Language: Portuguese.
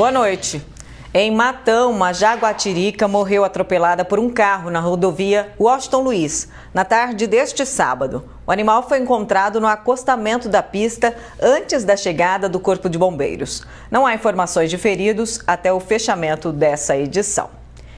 Boa noite. Em Matão, uma jaguatirica morreu atropelada por um carro na rodovia Washington Luiz, na tarde deste sábado. O animal foi encontrado no acostamento da pista antes da chegada do Corpo de Bombeiros. Não há informações de feridos até o fechamento dessa edição.